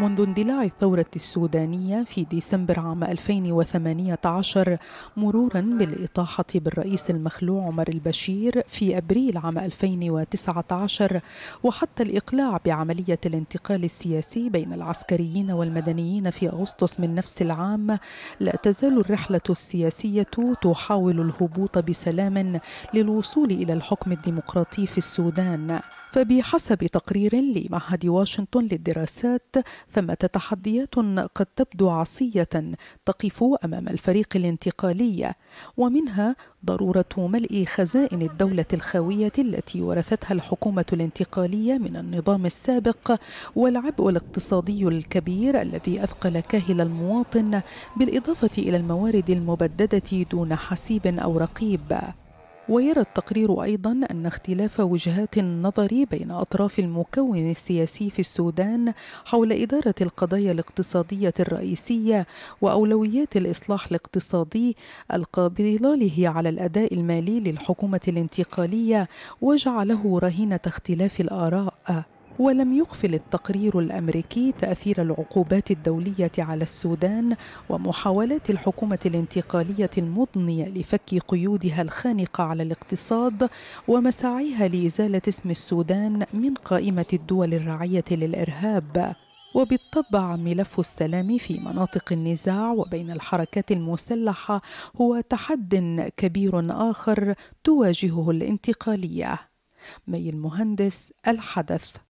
منذ اندلاع الثورة السودانية في ديسمبر عام 2018 مرورا بالإطاحة بالرئيس المخلوع عمر البشير في أبريل عام 2019 وحتى الإقلاع بعملية الانتقال السياسي بين العسكريين والمدنيين في أغسطس من نفس العام لا تزال الرحلة السياسية تحاول الهبوط بسلام للوصول إلى الحكم الديمقراطي في السودان فبحسب تقرير لمعهد واشنطن للدراسات ثمة تحديات قد تبدو عصية تقف أمام الفريق الانتقالي ومنها ضرورة ملء خزائن الدولة الخاوية التي ورثتها الحكومة الانتقالية من النظام السابق والعبء الاقتصادي الكبير الذي أثقل كاهل المواطن بالإضافة إلى الموارد المبددة دون حسيب أو رقيب ويرى التقرير أيضا أن اختلاف وجهات النظر بين أطراف المكون السياسي في السودان حول إدارة القضايا الاقتصادية الرئيسية وأولويات الإصلاح الاقتصادي ألقى بظلاله على الأداء المالي للحكومة الانتقالية وجعله رهينة اختلاف الآراء ولم يغفل التقرير الأمريكي تأثير العقوبات الدولية على السودان ومحاولات الحكومة الانتقالية المضنية لفك قيودها الخانقة على الاقتصاد ومساعيها لإزالة اسم السودان من قائمة الدول الرعية للإرهاب وبالطبع ملف السلام في مناطق النزاع وبين الحركات المسلحة هو تحد كبير آخر تواجهه الانتقالية مي المهندس الحدث